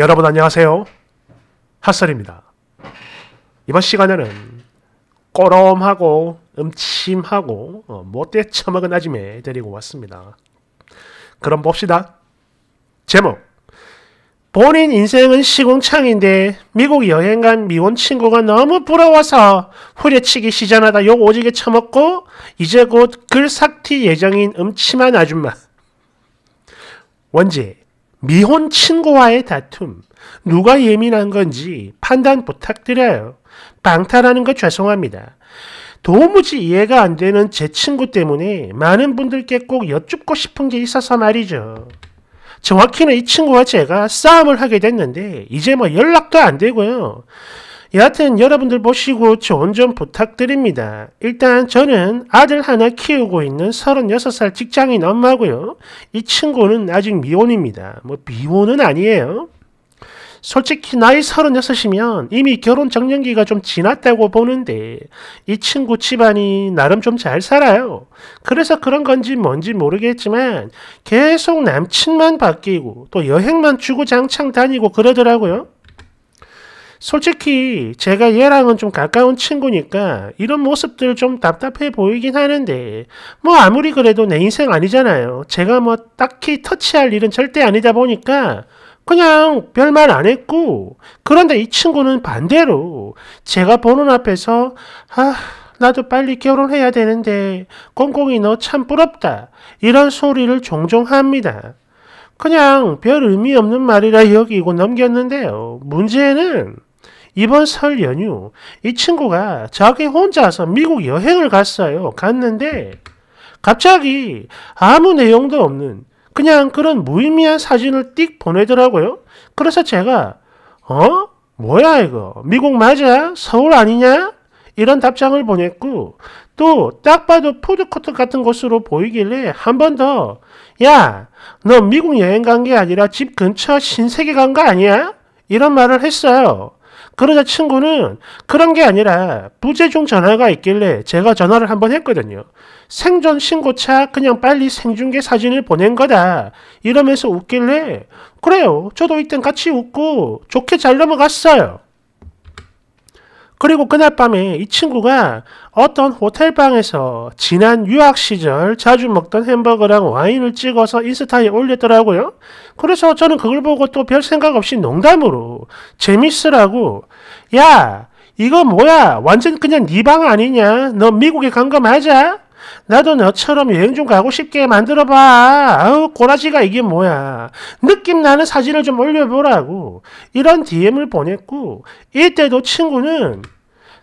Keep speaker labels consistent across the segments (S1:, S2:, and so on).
S1: 여러분 안녕하세요. 핫설입니다. 이번 시간에는 꼬롬하고 음침하고 어, 못돼 처먹은 아침에 데리고 왔습니다. 그럼 봅시다. 제목 본인 인생은 시궁창인데 미국 여행 간 미혼 친구가 너무 부러워서 후려치기 시전하다 욕 오지게 처먹고 이제 곧 글삭티 예정인 음침한 아줌마 원지 미혼 친구와의 다툼, 누가 예민한 건지 판단 부탁드려요. 방탈하는 거 죄송합니다. 도무지 이해가 안 되는 제 친구 때문에 많은 분들께 꼭 여쭙고 싶은 게 있어서 말이죠. 정확히는 이 친구와 제가 싸움을 하게 됐는데 이제 뭐 연락도 안 되고요. 여하튼 여러분들 보시고 조언 좀 부탁드립니다. 일단 저는 아들 하나 키우고 있는 36살 직장인 엄마고요. 이 친구는 아직 미혼입니다. 뭐 미혼은 아니에요. 솔직히 나이 36이면 이미 결혼 적령기가 좀 지났다고 보는데 이 친구 집안이 나름 좀 잘 살아요. 그래서 그런 건지 뭔지 모르겠지만 계속 남친만 바뀌고 또 여행만 주고장창 다니고 그러더라고요. 솔직히 제가 얘랑은 좀 가까운 친구니까 이런 모습들 좀 답답해 보이긴 하는데 뭐 아무리 그래도 내 인생 아니잖아요. 제가 뭐 딱히 터치할 일은 절대 아니다 보니까 그냥 별말 안 했고 그런데 이 친구는 반대로 제가 보는 앞에서 아 나도 빨리 결혼해야 되는데 꽁꽁이 너 참 부럽다 이런 소리를 종종 합니다. 그냥 별 의미 없는 말이라 여기고 넘겼는데요. 문제는 이번 설 연휴 이 친구가 자기 혼자서 미국 여행을 갔어요. 갔는데 갑자기 아무 내용도 없는 그냥 그런 무의미한 사진을 띡 보내더라고요. 그래서 제가 어? 뭐야 이거? 미국 맞아? 서울 아니냐? 이런 답장을 보냈고 또 딱 봐도 푸드코트 같은 곳으로 보이길래 한 번 더 야, 너 미국 여행 간 게 아니라 집 근처 신세계 간 거 아니야? 이런 말을 했어요. 그러자 친구는 그런 게 아니라 부재중 전화가 있길래 제가 전화를 한번 했거든요. 생존 신고차 그냥 빨리 생중계 사진을 보낸 거다. 이러면서 웃길래 그래요. 저도 이땐 같이 웃고 좋게 잘 넘어갔어요. 그리고 그날 밤에 이 친구가 어떤 호텔방에서 지난 유학 시절 자주 먹던 햄버거랑 와인을 찍어서 인스타에 올렸더라고요. 그래서 저는 그걸 보고 또 별 생각 없이 농담으로 재밌으라고 야 이거 뭐야 완전 그냥 네 방 아니냐 너 미국에 간 거 맞아? 나도 너처럼 여행 좀 가고 싶게 만들어봐. 아우 꼬라지가 이게 뭐야. 느낌 나는 사진을 좀 올려보라고. 이런 DM을 보냈고 이때도 친구는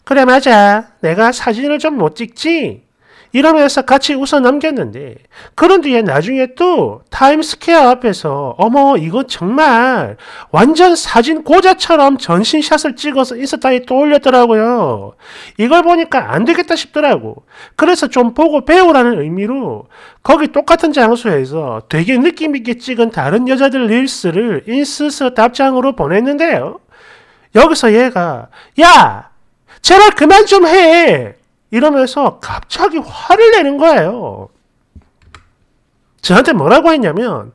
S1: 그래 맞아. 내가 사진을 좀 못 찍지? 이러면서 같이 웃어 넘겼는데 그런 뒤에 나중에 또 타임스퀘어 앞에서 어머 이거 정말 완전 사진 고자처럼 전신샷을 찍어서 인스타에 또 올렸더라고요. 이걸 보니까 안 되겠다 싶더라고. 그래서 좀 보고 배우라는 의미로 거기 똑같은 장소에서 되게 느낌 있게 찍은 다른 여자들 릴스를 인스스 답장으로 보냈는데요. 여기서 얘가 야 제발 그만 좀 해! 이러면서 갑자기 화를 내는 거예요. 저한테 뭐라고 했냐면,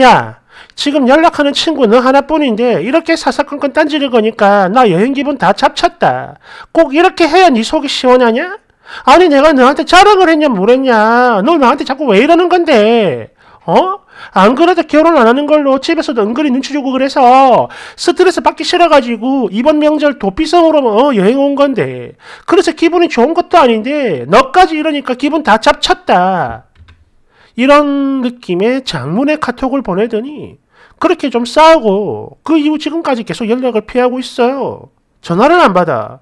S1: 야, 지금 연락하는 친구 너 하나뿐인데 이렇게 사사건건 딴지를 거니까 나 여행 기분 다 잡쳤다. 꼭 이렇게 해야 네 속이 시원하냐? 아니 내가 너한테 자랑을 했냐 뭐랬냐? 너 나한테 자꾸 왜 이러는 건데? 어? 안 그래도 결혼 안 하는 걸로 집에서도 은근히 눈치 주고 그래서 스트레스 받기 싫어가지고 이번 명절 도피성으로 뭐, 어, 여행 온 건데 그래서 기분이 좋은 것도 아닌데 너까지 이러니까 기분 다 잡쳤다. 이런 느낌의 장문의 카톡을 보내더니 그렇게 좀 싸우고 그 이후 지금까지 계속 연락을 피하고 있어요. 전화를 안 받아.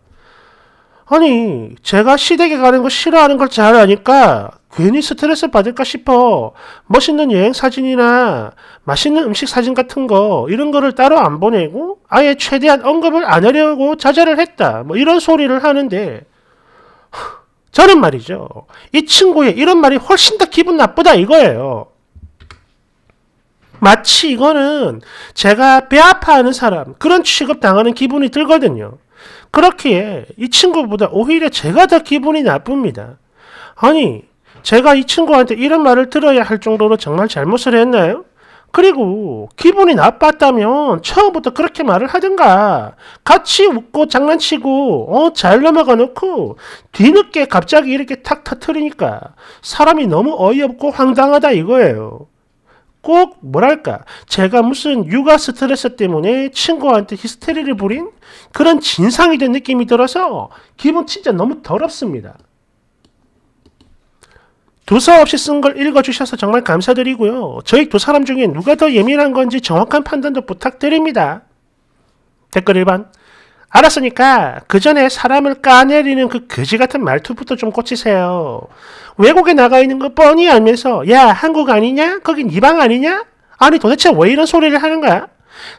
S1: 아니 제가 시댁에 가는 거 싫어하는 걸 잘 아니까 괜히 스트레스 받을까 싶어 멋있는 여행 사진이나 맛있는 음식 사진 같은 거 이런 거를 따로 안 보내고 아예 최대한 언급을 안 하려고 자제를 했다 뭐 이런 소리를 하는데 저는 말이죠 이 친구의 이런 말이 훨씬 더 기분 나쁘다 이거예요 마치 이거는 제가 배 아파하는 사람 그런 취급 당하는 기분이 들거든요 그렇기에 이 친구보다 오히려 제가 더 기분이 나쁩니다 아니 제가 이 친구한테 이런 말을 들어야 할 정도로 정말 잘못을 했나요? 그리고 기분이 나빴다면 처음부터 그렇게 말을 하든가 같이 웃고 장난치고 어잘 넘어가 놓고 뒤늦게 갑자기 이렇게 탁 터트리니까 사람이 너무 어이없고 황당하다 이거예요. 꼭 뭐랄까 제가 무슨 육아 스트레스 때문에 친구한테 히스테리를 부린 그런 진상이 된 느낌이 들어서 기분 진짜 너무 더럽습니다. 도서 없이 쓴 걸 읽어주셔서 정말 감사드리고요. 저희 두 사람 중에 누가 더 예민한 건지 정확한 판단도 부탁드립니다. 댓글 1번 알았으니까 그 전에 사람을 까내리는 그 거지 같은 말투부터 좀 고치세요. 외국에 나가 있는 거 뻔히 알면서 야 한국 아니냐? 거긴 이방 아니냐? 아니 도대체 왜 이런 소리를 하는 거야?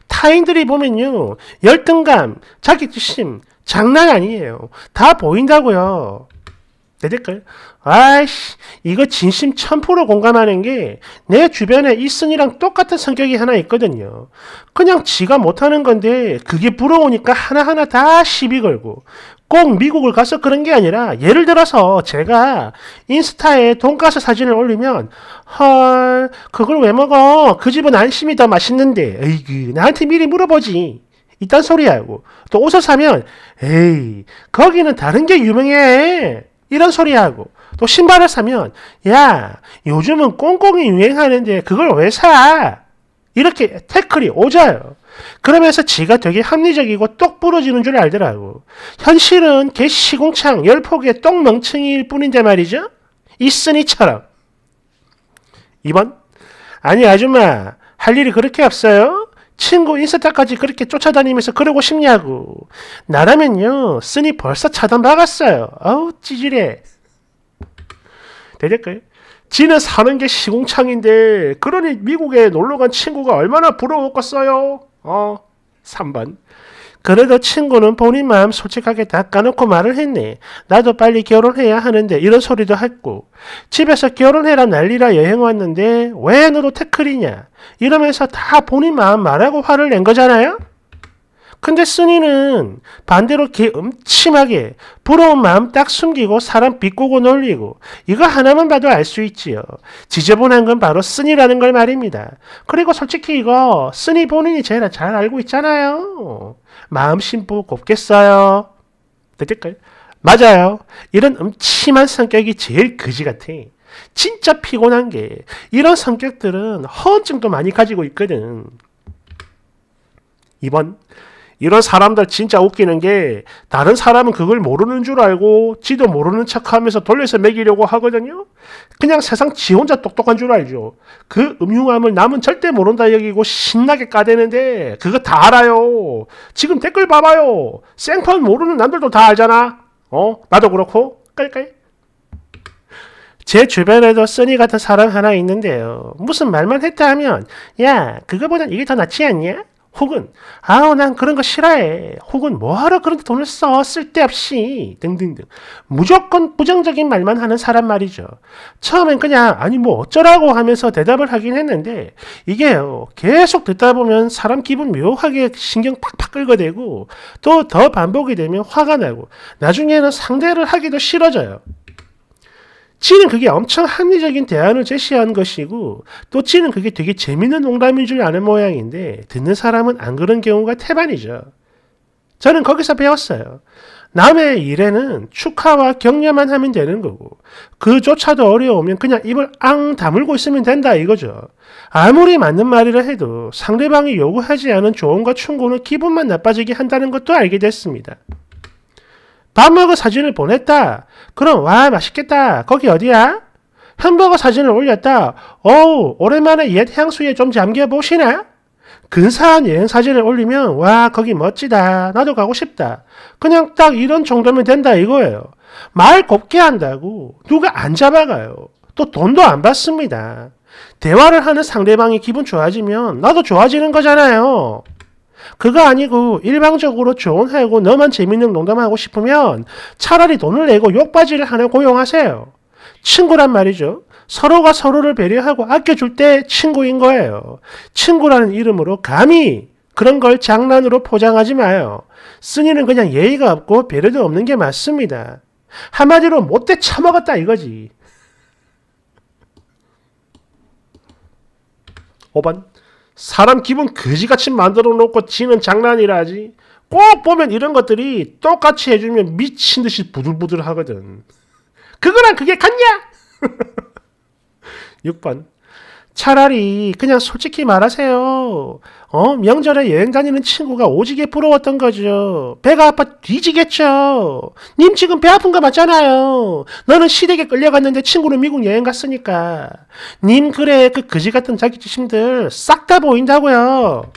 S1: 타인들이 보면요 열등감, 자격지심 장난 아니에요. 다 보인다고요. 내 댓글 아이씨 이거 진심 1000% 공감하는 게 내 주변에 이슨이랑 똑같은 성격이 하나 있거든요 그냥 지가 못하는 건데 그게 부러우니까 하나하나 다 시비 걸고 꼭 미국을 가서 그런 게 아니라 예를 들어서 제가 인스타에 돈가스 사진을 올리면 헐 그걸 왜 먹어 그 집은 안심이 더 맛있는데 에이그 나한테 미리 물어보지 이딴 소리 하고 또 옷을 사면 에이 거기는 다른 게 유명해 이런 소리 하고 또 신발을 사면 야 요즘은 꽁꽁이 유행하는데 그걸 왜 사? 이렇게 태클이 오자요. 그러면서 지가 되게 합리적이고 똑 부러지는 줄 알더라고. 현실은 개 시궁창 열폭의 똥멍청이일 뿐인데 말이죠. 있으니처럼. 2번 아니 아줌마 할 일이 그렇게 없어요? 친구 인스타까지 그렇게 쫓아다니면서 그러고 싶냐고. 나라면요, 쓰니 벌써 차단 박았어요. 아우, 찌질해. 되될까요? 지는 사는 게 시공창인데, 그러니 미국에 놀러 간 친구가 얼마나 부러웠겠어요? 어, 3번. 그래도 친구는 본인 마음 솔직하게 다 까놓고 말을 했네. 나도 빨리 결혼해야 하는데 이런 소리도 했고 집에서 결혼해라 난리라 여행 왔는데 왜 너도 태클이냐 이러면서 다 본인 마음 말하고 화를 낸 거잖아요. 근데 쓰니는 반대로 개 음침하게 부러운 마음 딱 숨기고 사람 비꼬고 놀리고 이거 하나만 봐도 알 수 있지요. 지저분한 건 바로 쓰니라는 걸 말입니다. 그리고 솔직히 이거 쓰니 본인이 제일 잘 알고 있잖아요. 마음 심부 곱겠어요? 됐을까요? 맞아요. 이런 음침한 성격이 제일 거지 같아. 진짜 피곤한 게 이런 성격들은 허언증도 많이 가지고 있거든. 2번 이런 사람들 진짜 웃기는 게 다른 사람은 그걸 모르는 줄 알고 지도 모르는 척하면서 돌려서 먹이려고 하거든요. 그냥 세상 지 혼자 똑똑한 줄 알죠. 그 음흉함을 남은 절대 모른다 여기고 신나게 까대는데 그거 다 알아요. 지금 댓글 봐봐요. 생판 모르는 남들도 다 알잖아. 어? 나도 그렇고 깔깔. 제 주변에도 써니 같은 사람 하나 있는데요. 무슨 말만 했다 하면 야 그거보단 이게 더 낫지 않냐? 혹은 아우 난 그런 거 싫어해 혹은 뭐하러 그런 데 돈을 써 쓸데없이 등등등 무조건 부정적인 말만 하는 사람 말이죠 처음엔 그냥 아니 뭐 어쩌라고 하면서 대답을 하긴 했는데 이게 계속 듣다 보면 사람 기분 묘하게 신경 팍팍 끌고대고또 더 반복이 되면 화가 나고 나중에는 상대를 하기도 싫어져요 치는 그게 엄청 합리적인 대안을 제시한 것이고 또 치는 그게 되게 재밌는 농담인 줄 아는 모양인데 듣는 사람은 안 그런 경우가 태반이죠. 저는 거기서 배웠어요. 남의 일에는 축하와 격려만 하면 되는 거고 그조차도 어려우면 그냥 입을 앙 다물고 있으면 된다 이거죠. 아무리 맞는 말이라 해도 상대방이 요구하지 않은 조언과 충고는 기분만 나빠지게 한다는 것도 알게 됐습니다. 밥먹을 사진을 보냈다. 그럼 와 맛있겠다. 거기 어디야? 햄버거 사진을 올렸다. 어우 오랜만에 옛 향수에 좀 잠겨보시나? 근사한 여행 사진을 올리면 와 거기 멋지다. 나도 가고 싶다. 그냥 딱 이런 정도면 된다 이거예요. 말 곱게 한다고 누가 안 잡아가요. 또 돈도 안 받습니다. 대화를 하는 상대방이 기분 좋아지면 나도 좋아지는 거잖아요. 그거 아니고 일방적으로 조언하고 너만 재밌는 농담하고 싶으면 차라리 돈을 내고 욕받이를 하나 고용하세요. 친구란 말이죠. 서로가 서로를 배려하고 아껴줄 때 친구인 거예요. 친구라는 이름으로 감히 그런 걸 장난으로 포장하지 마요. 쓰니는 그냥 예의가 없고 배려도 없는 게 맞습니다. 한마디로 못돼 처먹었다 이거지. 5번 사람 기분 거지같이 만들어 놓고 지는 장난이라지. 꼭 보면 이런 것들이 똑같이 해주면 미친 듯이 부들부들 하거든. 그거랑 그게 같냐? 6번. 차라리 그냥 솔직히 말하세요. 어? 명절에 여행 다니는 친구가 오지게 부러웠던 거죠. 배가 아파 뒤지겠죠. 님 지금 배 아픈 거 맞잖아요. 너는 시댁에 끌려갔는데 친구는 미국 여행 갔으니까. 님 그래 그 그지 같은 자기지심들 싹 다 보인다고요.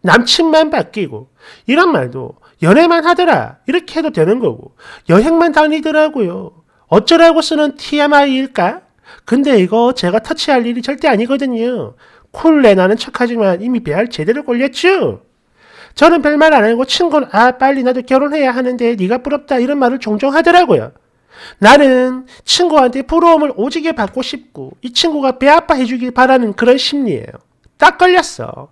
S1: 남친만 바뀌고 이런 말도 연애만 하더라 이렇게 해도 되는 거고 여행만 다니더라고요. 어쩌라고 쓰는 TMI일까? 근데 이거 제가 터치할 일이 절대 아니거든요. 쿨 내나는 척하지만 이미 배알 제대로 꼴렸죠? 저는 별말 안 하고 친구는 아 빨리 나도 결혼해야 하는데 네가 부럽다 이런 말을 종종 하더라고요. 나는 친구한테 부러움을 오지게 받고 싶고 이 친구가 배 아파해주길 바라는 그런 심리예요. 딱 걸렸어.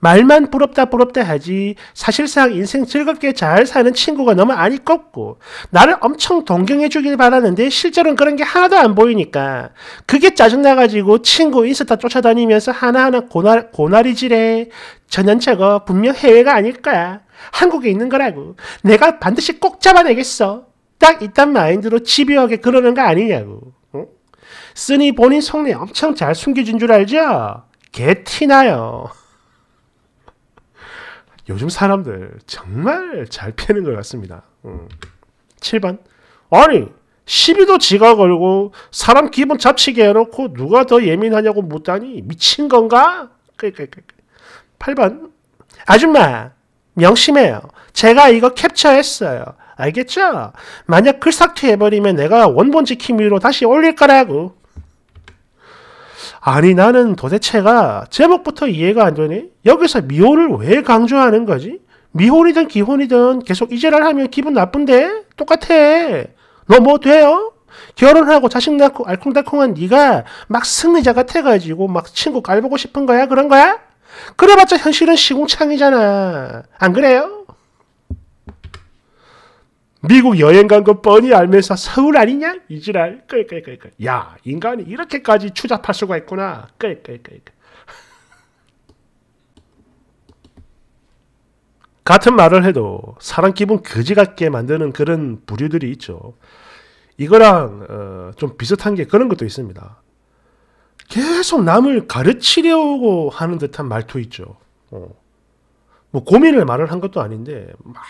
S1: 말만 부럽다 부럽다 하지 사실상 인생 즐겁게 잘 사는 친구가 너무 아니 꺾고 나를 엄청 동경해 주길 바라는데 실제로는 그런 게 하나도 안 보이니까 그게 짜증나가지고 친구 인스타 쫓아다니면서 하나하나 고날, 고날이질해 전연차가 분명 해외가 아닐 거야 한국에 있는 거라고 내가 반드시 꼭 잡아내겠어 딱 이딴 마인드로 집요하게 그러는 거 아니냐고 쓰니 본인 속내 엄청 잘 숨겨진 줄 알죠? 개 티나요 요즘 사람들 정말 잘 패는 것 같습니다. 음. 7번. 아니, 시비도 지가 걸고 사람 기분 잡치게 해놓고 누가 더 예민하냐고 묻다니 미친 건가? 8번. 그, 그, 그, 아줌마, 명심해요. 제가 이거 캡처했어요. 알겠죠? 만약 글삭퇴해버리면 내가 원본 지킴이로 다시 올릴 거라고. 아니 나는 도대체가 제목부터 이해가 안 되네. 여기서 미혼을 왜 강조하는 거지? 미혼이든 기혼이든 계속 이제랄 하면 기분 나쁜데? 똑같아. 너 뭐 돼요? 결혼하고 자식 낳고 알콩달콩한 네가 막 승리자 같아가지고 막 친구 깔보고 싶은 거야? 그런 거야? 그래봤자 현실은 시궁창이잖아. 안 그래요? 미국 여행 간 거 뻔히 알면서 서울 아니냐? 이지랄. 끌끌끌끌. 야, 인간이 이렇게까지 추잡할 수가 있구나. 끌끌끌끌. 같은 말을 해도 사람 기분 거지 같게 만드는 그런 부류들이 있죠. 이거랑 어, 좀 비슷한 게 그런 것도 있습니다. 계속 남을 가르치려고 하는 듯한 말투 있죠. 어. 뭐 고민을 말을 한 것도 아닌데 막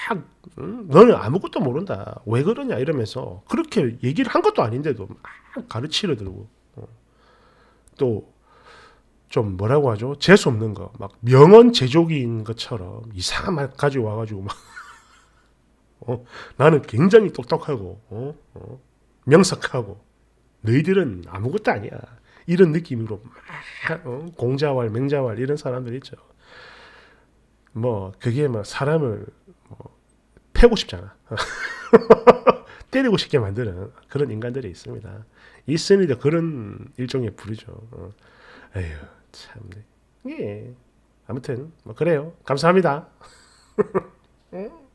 S1: 응? 너는 아무것도 모른다 왜 그러냐 이러면서 그렇게 얘기를 한 것도 아닌데도 막 가르치려 들고 어. 또좀 뭐라고 하죠 재수 없는 거막 명언 제조기인 것처럼 이상한 말가지 와가지고 막 어? 나는 굉장히 똑똑하고 어? 어? 명석하고 너희들은 아무것도 아니야 이런 느낌으로 막 어? 공자왈 맹자왈 이런 사람들 있죠. 뭐 그게 막 뭐 사람을 뭐 패고 싶잖아. 때리고 싶게 만드는 그런 인간들이 있습니다. 이스니도 그런 일종의 부류죠. 어. 에휴 참네. 예. 아무튼 뭐 그래요. 감사합니다. 예.